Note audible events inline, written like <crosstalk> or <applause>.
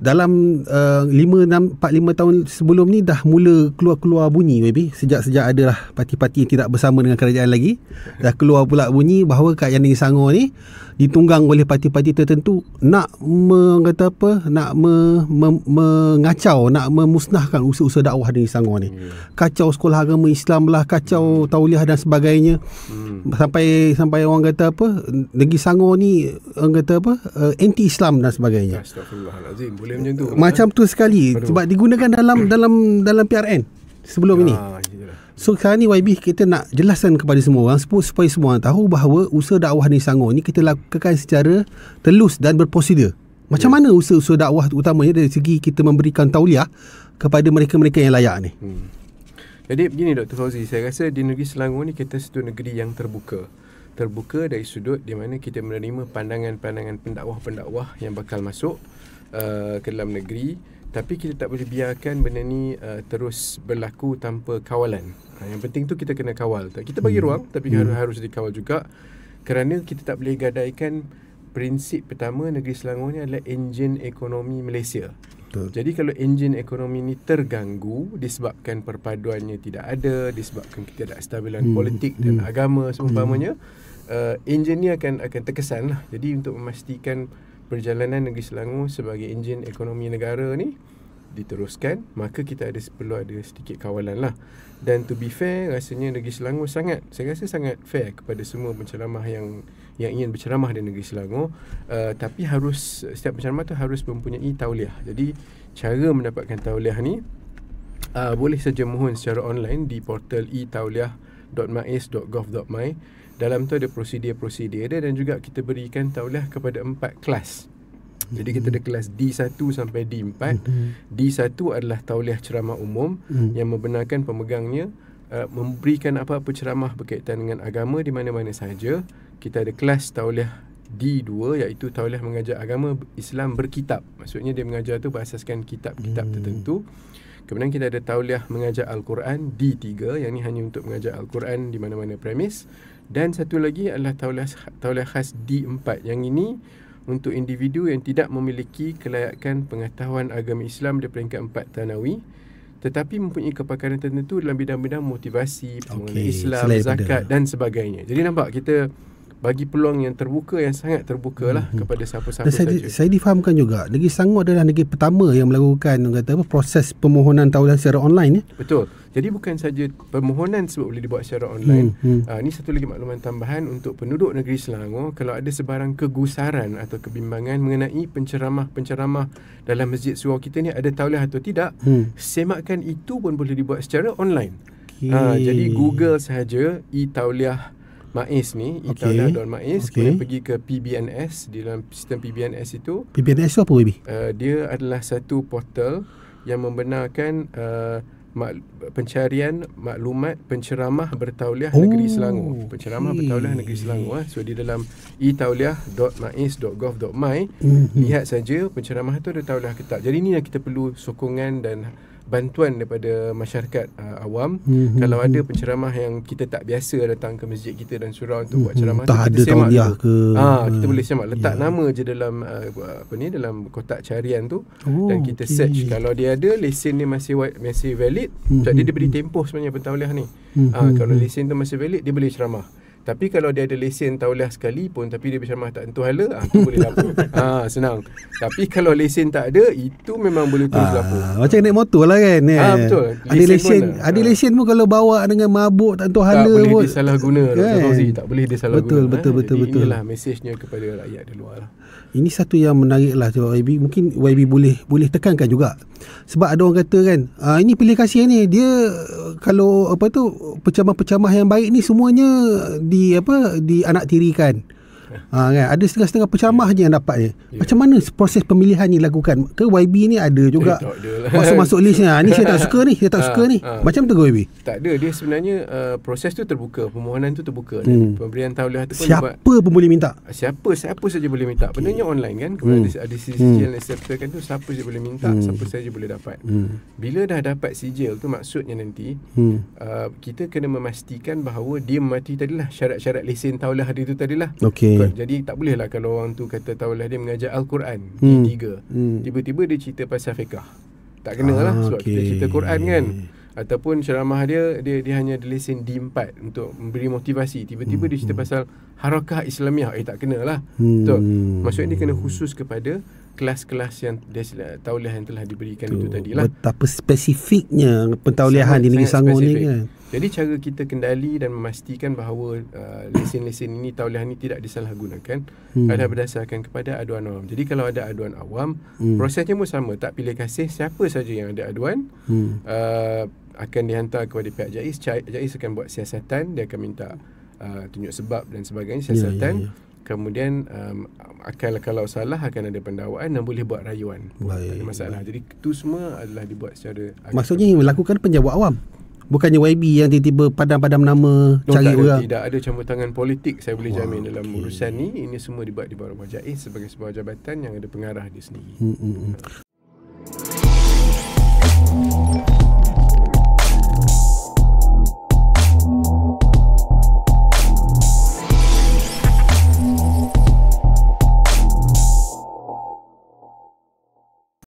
dalam uh, 5 6 4 5 tahun sebelum ni dah mula keluar-keluar bunyi maybe sejak-sejak adalah parti-parti yang tidak bersama dengan kerajaan lagi dah keluar pula bunyi bahawa Kak Yani Sangor ni ditunggang oleh parti-parti tertentu nak mengata apa nak me, me, mengacau nak memusnahkan usaha-usaha dakwah di Sangor ni hmm. kacau sekolah agama Islam lah kacau hmm. tauliah dan sebagainya hmm. sampai sampai orang kata apa negeri Sangor ni orang kata apa eh, anti Islam dan sebagainya astagfirullahalazim boleh macam tu macam tu sekali Aduh. sebab digunakan dalam dalam dalam PRN sebelum ya, ini So sekarang ni YB kita nak jelaskan kepada semua orang supaya semua orang tahu bahawa usaha dakwah ni sangor ni kita lakukan secara telus dan berprosedur. Macam yeah. mana usaha-usaha dakwah utamanya dari segi kita memberikan tauliah kepada mereka-mereka yang layak ni? Hmm. Jadi begini Dr. Fauzi, saya rasa di negeri Selangor ni kita satu negeri yang terbuka. Terbuka dari sudut di mana kita menerima pandangan-pandangan pendakwah-pendakwah yang bakal masuk uh, ke dalam negeri tapi kita tak boleh biarkan benda ni uh, terus berlaku tanpa kawalan. Uh, yang penting tu kita kena kawal. Kita bagi hmm. ruang tapi hmm. harus, harus dikawal juga kerana kita tak boleh gadaikan prinsip pertama negeri Selangor ni adalah enjin ekonomi Malaysia. Betul. Jadi kalau enjin ekonomi ni terganggu disebabkan perpaduannya tidak ada, disebabkan kita tak stabilan hmm. politik dan hmm. agama seumpamanya, hmm. uh, enjin ni akan akan terkesan lah. Jadi untuk memastikan perjalanan negeri Selangor sebagai enjin ekonomi negara ni diteruskan maka kita ada perlu ada sedikit kawalan lah dan to be fair rasanya negeri Selangor sangat saya rasa sangat fair kepada semua penceramah yang yang ingin berceramah di negeri Selangor uh, tapi harus setiap penceramah tu harus mempunyai tauliah jadi cara mendapatkan tauliah ni uh, boleh saja mohon secara online di portal e-tauliah.mais.gov.my dalam tu ada prosedur-prosedur dia dan juga kita berikan taulah kepada empat kelas. Jadi kita ada hmm. kelas D1 sampai D4. Hmm, hmm. D1 adalah tauliah ceramah umum yang membenarkan pemegangnya uh, memberikan apa-apa ceramah berkaitan dengan agama di mana-mana sahaja. Kita ada kelas tauliah D2 iaitu tauliah mengajar agama Islam berkitab. Maksudnya dia mengajar tu berasaskan kitab-kitab tertentu. Kemudian kita ada tauliah mengajar Al-Quran D3 yang ini hanya untuk mengajar Al-Quran di mana-mana premis dan satu lagi adalah tauliah tauliah khas D4 yang ini untuk individu yang tidak memiliki kelayakan pengetahuan agama Islam di peringkat 4 tanawi tetapi mempunyai kepakaran tertentu dalam bidang-bidang motivasi, pengenalan okay, Islam, zakat dia. dan sebagainya. Jadi nampak kita bagi peluang yang terbuka yang sangat terbuka lah hmm. kepada siapa-siapa saja. Saya, saya difahamkan juga negeri Selangor adalah negeri pertama yang melakukan kata apa proses permohonan taulan secara online ya. Betul. Jadi bukan saja permohonan sebab boleh dibuat secara online. Hmm. Uh, ini satu lagi makluman tambahan untuk penduduk negeri Selangor kalau ada sebarang kegusaran atau kebimbangan mengenai penceramah-penceramah dalam masjid surau kita ni ada taulah atau tidak, hmm. semakan itu pun boleh dibuat secara online. Okay. Uh, ah, jadi Google saja e-tauliah Maiz ni itaudah.maiz okay. okay. kemudian pergi ke PBNS di dalam sistem PBNS itu PBNS apa Wibi? Uh, eh, dia adalah satu portal yang membenarkan uh, mak, pencarian maklumat penceramah bertauliah oh, negeri Selangor penceramah okay. bertauliah negeri Selangor uh. so di dalam itauliah.maiz.gov.my mm-hmm. lihat saja penceramah itu ada tauliah ke tak jadi ini yang kita perlu sokongan dan bantuan daripada masyarakat uh, awam mm-hmm. kalau ada penceramah yang kita tak biasa datang ke masjid kita dan surau untuk mm-hmm. buat mhm. ceramah tak tu, ada tahu dia ha, kita boleh semak letak yeah. nama je dalam uh, apa ni dalam kotak carian tu oh, dan kita okay. search kalau dia ada lesen ni masih masih valid mm-hmm. jadi dia mhm. beri tempoh sebenarnya pentauliah ni mm-hmm. ha, kalau lesen tu masih valid dia boleh ceramah tapi kalau dia ada lesen tauliah sekali pun tapi dia berceramah tak tentu hala, ah tu boleh lapor. ha, <laughs> ah, senang. Tapi kalau lesen tak ada, itu memang boleh terus ha, ah, lapor. Macam ha. naik motor lah kan. Ha, betul. Lesen ada lesen, mana? Lah. ada lesen pun kalau bawa dengan mabuk tak tentu hala pun. Tak boleh disalah guna. Kan? Tak boleh disalahguna. Betul, betul, eh, betul, betul. betul. inilah mesejnya kepada rakyat di luar. Lah. Ini satu yang menarik lah cik YB, mungkin YB boleh boleh tekankan juga. Sebab ada orang kata kan, ah, ini pilih kasih ni, dia kalau apa tu, pecamah-pecamah yang baik ni semuanya di apa, di anak tirikan. Ha, kan? Ada setengah-setengah pencamah yeah. yang dapat je. Yeah. Macam mana proses pemilihan ni lakukan? Ke YB ni ada juga? Eh, Masuk-masuk list ni. Ha, ni saya tak suka ni. Saya tak ha, suka ni. Ha. Macam tu ke YB? Tak ada. Dia sebenarnya uh, proses tu terbuka. Permohonan tu terbuka. Hmm. Pemberian tauliah tu pun Siapa pun boleh minta? Ah, siapa? Siapa saja boleh minta. Okay. Benarnya online kan? Kalau hmm. ada, ada sijil hmm. yang acceptakan tu, siapa saja boleh minta, hmm. siapa saja boleh dapat. Hmm. Bila dah dapat sijil tu maksudnya nanti, hmm. uh, kita kena memastikan bahawa dia mati tadilah. Syarat-syarat lesen tauliah dia tu tadilah. Okay. Betul. Jadi tak bolehlah kalau orang tu kata taulah dia mengajar Al-Quran hmm. tiga, 3 hmm. Tiba-tiba dia cerita pasal fiqah. Tak kena ah, lah sebab okay. kita cerita Quran kan. Ataupun ceramah dia, dia dia hanya ada lesen D4 untuk memberi motivasi. Tiba-tiba hmm. dia cerita hmm. pasal harakah Islamiah. Eh tak kena lah. Hmm. Betul. Hmm. Maksudnya dia kena khusus kepada kelas-kelas yang tauliah yang telah diberikan Tuh. itu tadilah. Betapa spesifiknya pentauliahan di negeri Sangor ni kan. Jadi cara kita kendali dan memastikan bahawa uh, lesen-lesen ini tauliah ini tidak disalahgunakan hmm. adalah berdasarkan kepada aduan awam. Jadi kalau ada aduan awam, hmm. prosesnya pun sama, tak pilih kasih siapa saja yang ada aduan hmm. uh, akan dihantar kepada pihak JAIS, JAIS akan buat siasatan, dia akan minta uh, tunjuk sebab dan sebagainya ya, ya, siasatan. Yeah, yeah, yeah. Kemudian um, akal kalau salah akan ada pendakwaan dan boleh buat rayuan. Baik. ada masalah. Baik. Jadi itu semua adalah dibuat secara Maksudnya melakukan penjawab awam bukannya YB yang tiba-tiba padam-padam nama no, cari tak orang tidak ada campur tangan politik saya boleh jamin okay. dalam urusan ni ini semua dibuat di bawah majlis sebagai sebuah jabatan yang ada pengarah di sini. hmm, hmm, hmm.